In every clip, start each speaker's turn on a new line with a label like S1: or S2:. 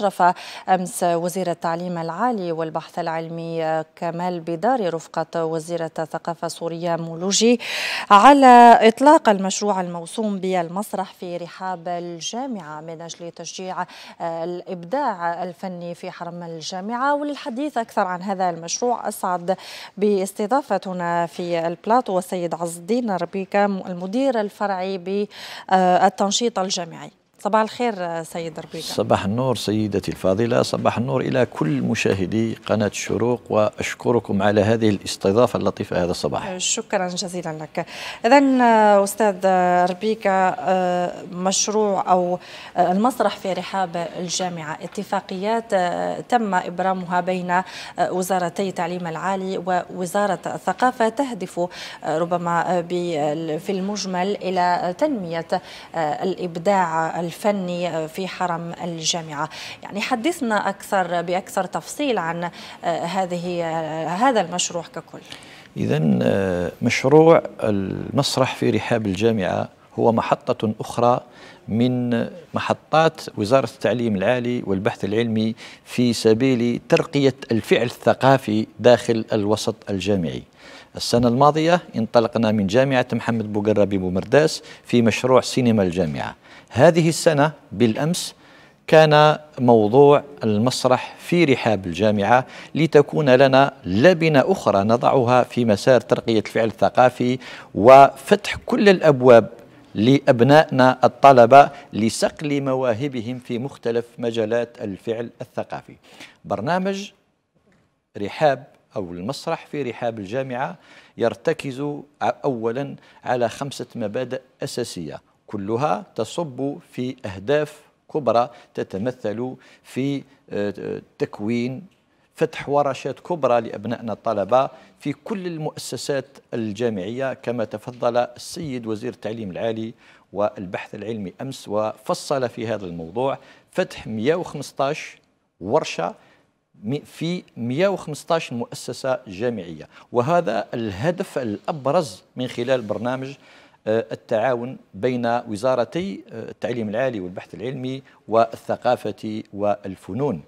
S1: أشرف أمس وزير التعليم العالي والبحث العلمي كمال بداري رفقة وزيرة الثقافة سوريا مولوجي على إطلاق المشروع الموسوم بالمسرح في رحاب الجامعة من أجل تشجيع الإبداع الفني في حرم الجامعة وللحديث أكثر عن هذا المشروع أسعد باستضافتنا في البلاطو والسيد عز الدين ربيكا المدير الفرعي بالتنشيط الجامعي صباح الخير سيد ربيكة
S2: صباح النور سيدتي الفاضلة صباح النور إلى كل مشاهدي قناة الشروق وأشكركم على هذه
S1: الاستضافة اللطيفة هذا الصباح شكرا جزيلا لك إذا أستاذ ربيكة مشروع أو المسرح في رحاب الجامعة اتفاقيات تم إبرامها بين وزارتي التعليم العالي ووزارة الثقافة تهدف ربما في المجمل إلى تنمية الإبداع الفني آه، في حرم الجامعة يعني حدثنا أكثر بأكثر تفصيل عن آه، هذه آه، هذا المشروع ككل
S2: إذا مشروع المسرح في رحاب الجامعة هو محطة أخرى من محطات وزارة التعليم العالي والبحث العلمي في سبيل ترقية الفعل الثقافي داخل الوسط الجامعي السنة الماضية انطلقنا من جامعة محمد بوقرة بمرداس في مشروع سينما الجامعة هذه السنة بالأمس كان موضوع المسرح في رحاب الجامعة لتكون لنا لبنة أخرى نضعها في مسار ترقية الفعل الثقافي وفتح كل الأبواب لأبنائنا الطلبة لصقل مواهبهم في مختلف مجالات الفعل الثقافي برنامج رحاب أو المسرح في رحاب الجامعة يرتكز أولا على خمسة مبادئ أساسية كلها تصب في أهداف كبرى تتمثل في آه، تكوين فتح ورشات كبرى لأبنائنا الطلبة في كل المؤسسات الجامعية كما تفضل السيد وزير التعليم العالي والبحث العلمي أمس وفصل في هذا الموضوع فتح 115 ورشة في 115 مؤسسة جامعية وهذا الهدف الأبرز من خلال برنامج آه، التعاون بين وزارتي آه، التعليم العالي والبحث العلمي والثقافة والفنون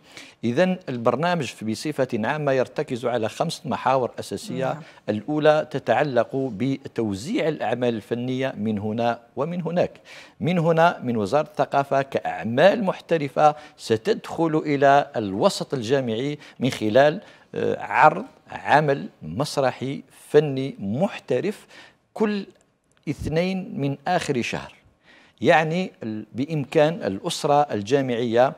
S2: إذا البرنامج بصفة عامة يرتكز على خمس محاور أساسية مم. نعم. الأولى تتعلق بتوزيع الأعمال الفنية من هنا ومن هناك من هنا من وزارة الثقافة كأعمال محترفة ستدخل إلى الوسط الجامعي من خلال آه، عرض عمل مسرحي فني محترف كل اثنين من آخر شهر يعني بإمكان الأسرة الجامعية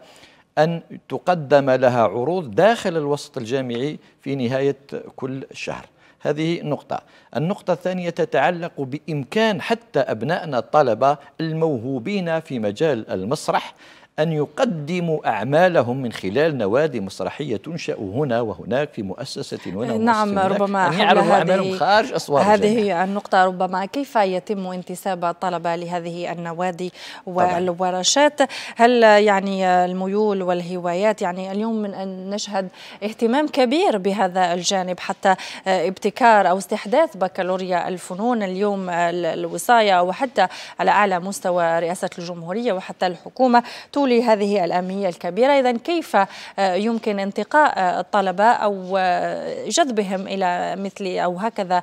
S2: أن تقدم لها عروض داخل الوسط الجامعي في نهاية كل شهر هذه نقطة النقطة الثانية تتعلق بإمكان حتى أبنائنا الطلبة الموهوبين في مجال المسرح أن يقدموا أعمالهم من خلال نوادي مسرحية تنشأ هنا وهناك في مؤسسة هنا نعم ربما أن يعرضوا أعمالهم خارج أسوار هذه الجنة.
S1: النقطة ربما كيف يتم انتساب الطلبة لهذه النوادي والورشات هل يعني الميول والهوايات يعني اليوم من أن نشهد اهتمام كبير بهذا الجانب حتى ابتكار أو استحداث بكالوريا الفنون اليوم الوصاية وحتى على أعلى مستوى رئاسة الجمهورية وحتى الحكومة حصول هذه الأهمية الكبيرة إذا كيف آه، يمكن انتقاء آه، الطلبة أو آه، جذبهم إلى مثل أو هكذا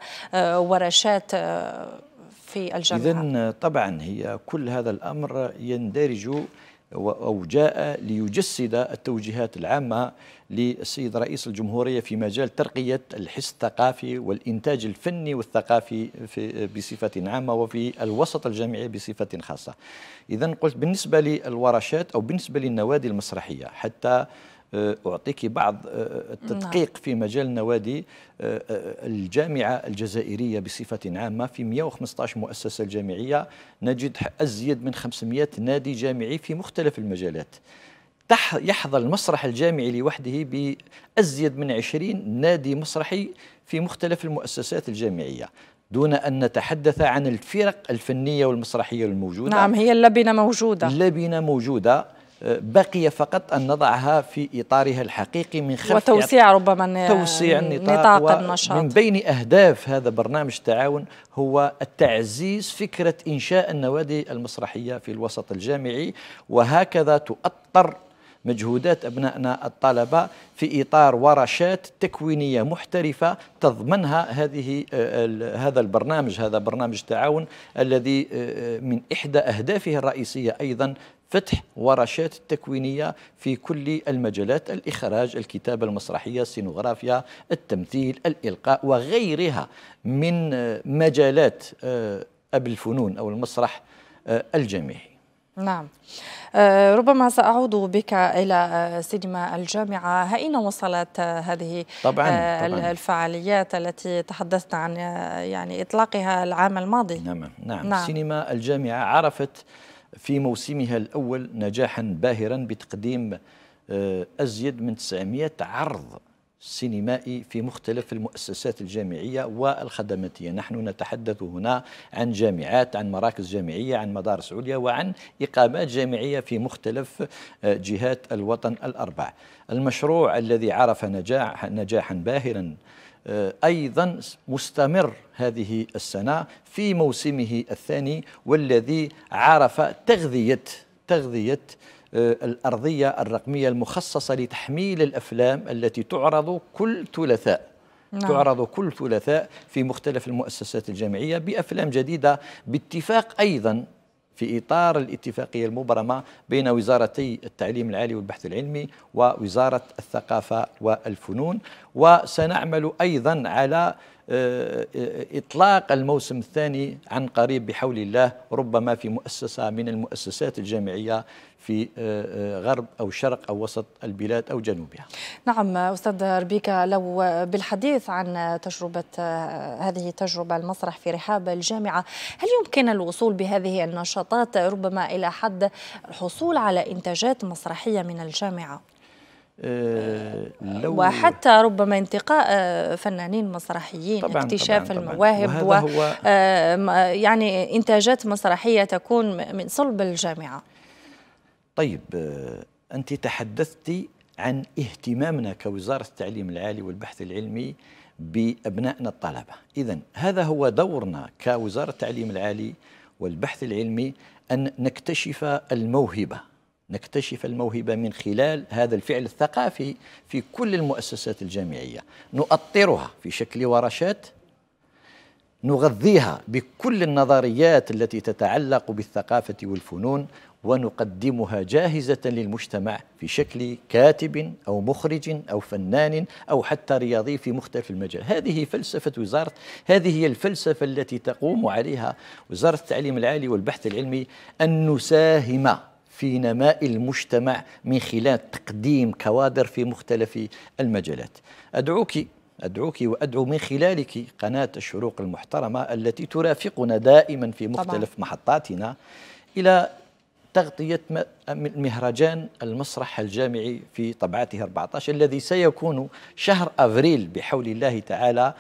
S1: ورشات في الجامعة إذن
S2: طبعا هي كل هذا الأمر يندرج أو جاء ليجسد التوجيهات العامة للسيد رئيس الجمهورية في مجال ترقية الحس الثقافي والإنتاج الفني والثقافي في بصفة عامة وفي الوسط الجامعي بصفة خاصة إذا قلت بالنسبة للورشات أو بالنسبة للنوادي المسرحية حتى آه، أعطيك بعض آه، آه، التدقيق نعم. في مجال نوادي الجامعة الجزائرية بصفة عامة في 115 مؤسسة جامعية نجد أزيد من 500 نادي جامعي في مختلف المجالات يحظى المسرح الجامعي لوحده بأزيد من 20 نادي مسرحي في مختلف المؤسسات الجامعية دون أن نتحدث عن الفرق الفنية والمسرحية الموجودة نعم هي اللبنة موجودة اللبنة موجودة بقي فقط أن نضعها في إطارها الحقيقي من خلف يعني وتوسيع
S1: ربما توسيع النطاق نطاق النشاط من
S2: بين أهداف هذا برنامج التعاون هو التعزيز فكرة إنشاء النوادي المسرحية في الوسط الجامعي وهكذا تؤطر مجهودات أبنائنا الطلبة في إطار ورشات تكوينية محترفة تضمنها هذه هذا البرنامج هذا برنامج التعاون الذي آه، آه، من إحدى أهدافه الرئيسية أيضا فتح ورشات تكوينية في كل المجالات الإخراج الكتابة المسرحية السينوغرافيا التمثيل الإلقاء وغيرها من آه، مجالات آه، أب الفنون أو المسرح آه، الجامعي
S1: نعم ربما سأعود بك إلى سينما الجامعة أين وصلت هذه طبعاً طبعاً الفعاليات التي تحدثت عن يعني إطلاقها العام الماضي نعم
S2: نعم, نعم. سينما الجامعة عرفت في موسمها الأول نجاحا باهرا بتقديم آه، أزيد من 900 عرض سينمائي في مختلف المؤسسات الجامعية والخدماتية نحن نتحدث هنا عن جامعات عن مراكز جامعية عن مدارس عليا وعن إقامات جامعية في مختلف آه، جهات الوطن الأربع المشروع الذي عرف نجاح نجاحا باهرا آه، أيضا مستمر هذه السنة في موسمه الثاني والذي عرف تغذية تغذية آه، الأرضية الرقمية المخصصة لتحميل الأفلام التي تعرض كل ثلاثاء نعم. تعرض كل ثلاثاء في مختلف المؤسسات الجامعية بأفلام جديدة باتفاق أيضا في إطار الاتفاقية المبرمة بين وزارتي التعليم العالي والبحث العلمي ووزارة الثقافة والفنون وسنعمل أيضا على آه، آه، إطلاق الموسم الثاني عن قريب بحول الله ربما في مؤسسة من المؤسسات الجامعية في آه، غرب أو شرق أو وسط البلاد أو جنوبها
S1: نعم أستاذ ربيكة لو بالحديث عن تجربة هذه التجربة المسرح في رحاب الجامعة هل يمكن الوصول بهذه النشاطات ربما إلى حد الحصول على إنتاجات مسرحية من الجامعة؟
S2: آه، آه، لو وحتى
S1: ربما انتقاء آه، فنانين مسرحيين طبعاً اكتشاف طبعاً المواهب و يعني انتاجات مسرحيه تكون من صلب الجامعه
S2: طيب انت تحدثت عن اهتمامنا كوزاره التعليم العالي والبحث العلمي بابنائنا الطلبه اذا هذا هو دورنا كوزاره التعليم العالي والبحث العلمي ان نكتشف الموهبه نكتشف الموهبة من خلال هذا الفعل الثقافي في كل المؤسسات الجامعية نؤطرها في شكل ورشات نغذيها بكل النظريات التي تتعلق بالثقافة والفنون ونقدمها جاهزة للمجتمع في شكل كاتب أو مخرج أو فنان أو حتى رياضي في مختلف المجال هذه فلسفة وزارة هذه هي الفلسفة التي تقوم عليها وزارة التعليم العالي والبحث العلمي أن نساهم في نماء المجتمع من خلال تقديم كوادر في مختلف المجالات أدعوك أدعوك وأدعو من خلالك قناة الشروق المحترمة التي ترافقنا دائما في مختلف طبعا. محطاتنا إلى تغطية مهرجان المسرح الجامعي في طبعته 14 الذي سيكون شهر أفريل بحول الله تعالى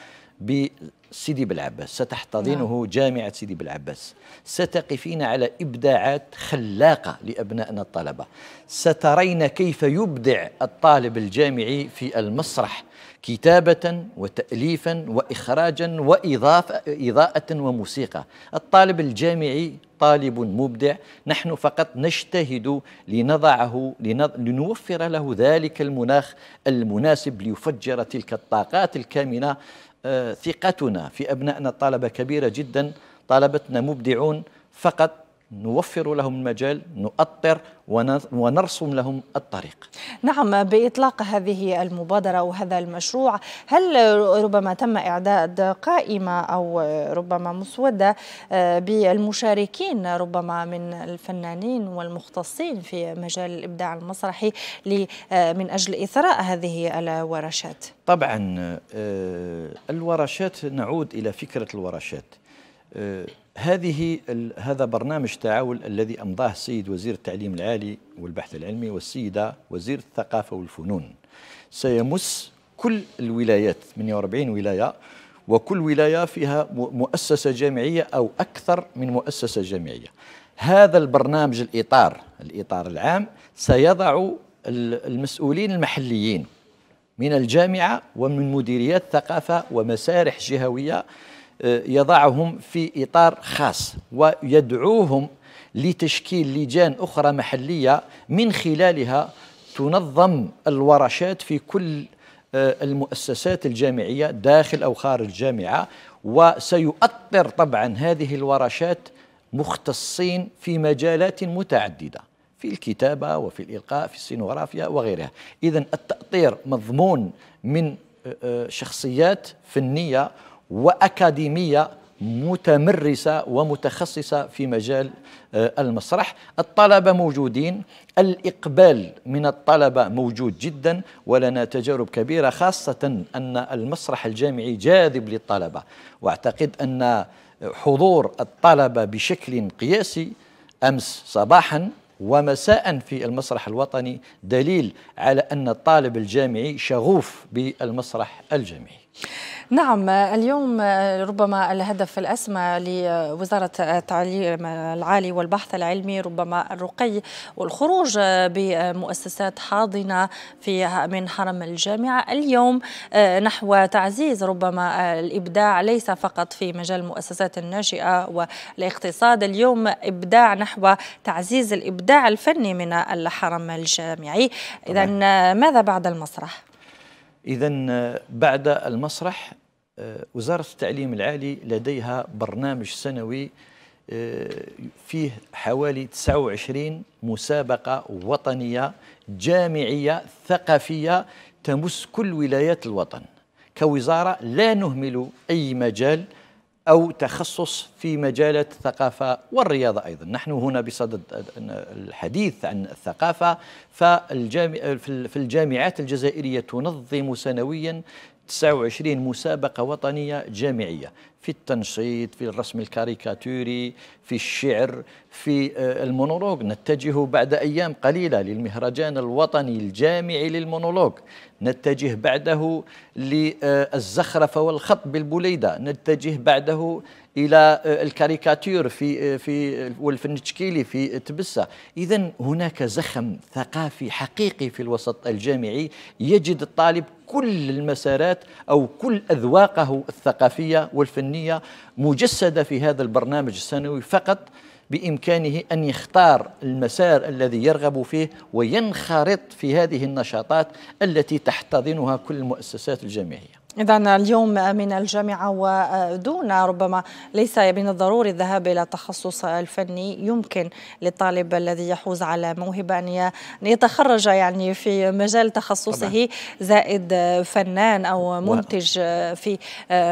S2: سيدي بالعباس ستحتضنه نعم. جامعة سيدي بالعباس ستقفين على إبداعات خلاقة لأبنائنا الطلبة سترين كيف يبدع الطالب الجامعي في المسرح كتابة وتأليفا وإخراجا وإضافة إضاءة وموسيقى الطالب الجامعي طالب مبدع نحن فقط نجتهد لنضعه لنض... لنوفر له ذلك المناخ المناسب ليفجر تلك الطاقات الكامنة آه، ثقتنا في أبنائنا الطلبة كبيرة جدا طلبتنا مبدعون فقط نوفر لهم المجال نؤطر ونرسم لهم الطريق
S1: نعم بإطلاق هذه المبادرة أو هذا المشروع هل ربما تم إعداد قائمة أو ربما مسودة آه، بالمشاركين ربما من الفنانين والمختصين في مجال الإبداع المسرحي آه، من أجل إثراء هذه الورشات
S2: طبعا آه، الورشات نعود إلى فكرة الورشات آه، هذه هذا برنامج تعاون الذي امضاه السيد وزير التعليم العالي والبحث العلمي والسيده وزير الثقافه والفنون سيمس كل الولايات 48 ولايه وكل ولايه فيها مؤسسه جامعيه او اكثر من مؤسسه جامعيه هذا البرنامج الاطار الاطار العام سيضع المسؤولين المحليين من الجامعه ومن مديريات ثقافه ومسارح جهويه آه، يضعهم في إطار خاص ويدعوهم لتشكيل لجان أخرى محلية من خلالها تنظم الورشات في كل آه، المؤسسات الجامعية داخل أو خارج الجامعة وسيؤطر طبعا هذه الورشات مختصين في مجالات متعددة في الكتابة وفي الإلقاء في السينوغرافيا وغيرها إذا التأطير مضمون من آه، شخصيات فنية وأكاديمية متمرسة ومتخصصة في مجال آه، المسرح الطلبة موجودين الإقبال من الطلبة موجود جدا ولنا تجارب كبيرة خاصة أن المسرح الجامعي جاذب للطلبة وأعتقد أن حضور الطلبة بشكل قياسي أمس صباحا ومساء في المسرح الوطني دليل على أن الطالب الجامعي شغوف بالمسرح الجامعي
S1: نعم اليوم ربما الهدف الأسمى لوزارة التعليم العالي والبحث العلمي ربما الرقي والخروج بمؤسسات حاضنة في من حرم الجامعة اليوم آه، نحو تعزيز ربما الإبداع ليس فقط في مجال المؤسسات الناشئة والاقتصاد اليوم إبداع نحو تعزيز الإبداع الفني من الحرم الجامعي إذا ماذا بعد المسرح؟
S2: إذا آه، بعد المسرح آه، وزارة التعليم العالي لديها برنامج سنوي آه، فيه حوالي 29 مسابقة وطنية جامعية ثقافية تمس كل ولايات الوطن كوزارة لا نهمل أي مجال أو تخصص في مجال الثقافة والرياضة أيضا نحن هنا بصدد الحديث عن الثقافة في الجامعات الجزائرية تنظم سنويا 29 مسابقة وطنية جامعية في التنشيط في الرسم الكاريكاتوري في الشعر في آه، المونولوج نتجه بعد أيام قليلة للمهرجان الوطني الجامعي للمونولوج نتجه بعده للزخرفة والخط بالبوليدة نتجه بعده إلى آه، الكاريكاتور في آه، في والفنتشكيلي في تبسة إذا هناك زخم ثقافي حقيقي في الوسط الجامعي يجد الطالب كل المسارات أو كل أذواقه الثقافية والفنية مجسدة في هذا البرنامج السنوي فقط بإمكانه أن يختار المسار الذي يرغب فيه وينخرط في هذه النشاطات التي تحتضنها كل المؤسسات الجامعية
S1: إذا اليوم من الجامعة ودون ربما ليس من الضروري الذهاب إلى التخصص الفني يمكن للطالب الذي يحوز على موهبة أن يتخرج يعني في مجال تخصصه زائد فنان أو منتج في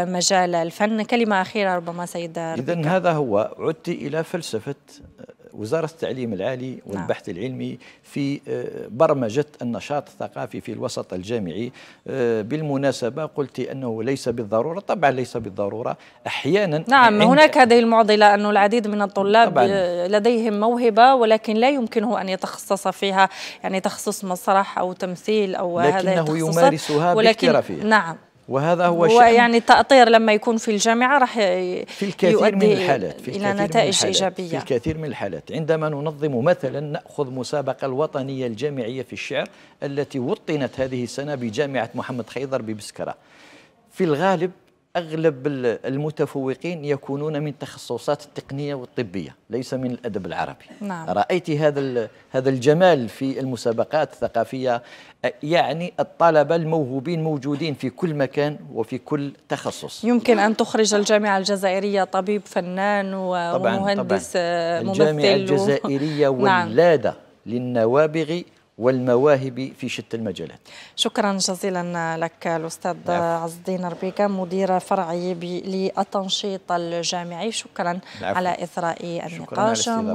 S1: مجال الفن كلمة أخيرة ربما سيد إذا
S2: هذا هو عدت إلى فلسفة وزارة التعليم العالي والبحث نعم. العلمي في آه، برمجة النشاط الثقافي في الوسط الجامعي آه، بالمناسبة قلت أنه ليس بالضرورة طبعا ليس بالضرورة أحيانا نعم هناك
S1: هذه المعضلة أن العديد من الطلاب طبعاً. لديهم موهبة ولكن لا يمكنه أن يتخصص فيها يعني تخصص مسرح أو تمثيل أو هذا ولكنه يمارسها ولكن باحترافية نعم
S2: وهذا هو هو يعني
S1: التأطير لما يكون في الجامعة راح في الكثير يؤدي من الحالات في إلى نتائج الحالات إيجابية في
S2: الكثير من الحالات عندما ننظم مثلا نأخذ مسابقة الوطنية الجامعية في الشعر التي وطنت هذه السنة بجامعة محمد خيضر ببسكرة في الغالب اغلب المتفوقين يكونون من تخصصات التقنيه والطبيه ليس من الادب العربي نعم. رايت هذا هذا الجمال في المسابقات الثقافيه يعني الطلبه الموهوبين موجودين في كل مكان وفي كل تخصص
S1: يمكن ان تخرج الجامعه الجزائريه طبيب فنان ومهندس طبعاً طبعاً. آه، ممثل الجامعه الجزائريه
S2: ولاده نعم. للنوابغ والمواهب في شتى
S1: المجالات شكرا جزيلا لك الأستاذ نعم. عز الدين ربيكا مدير فرعي للتنشيط الجامعي شكرا نعم. على إثراء النقاش شكرا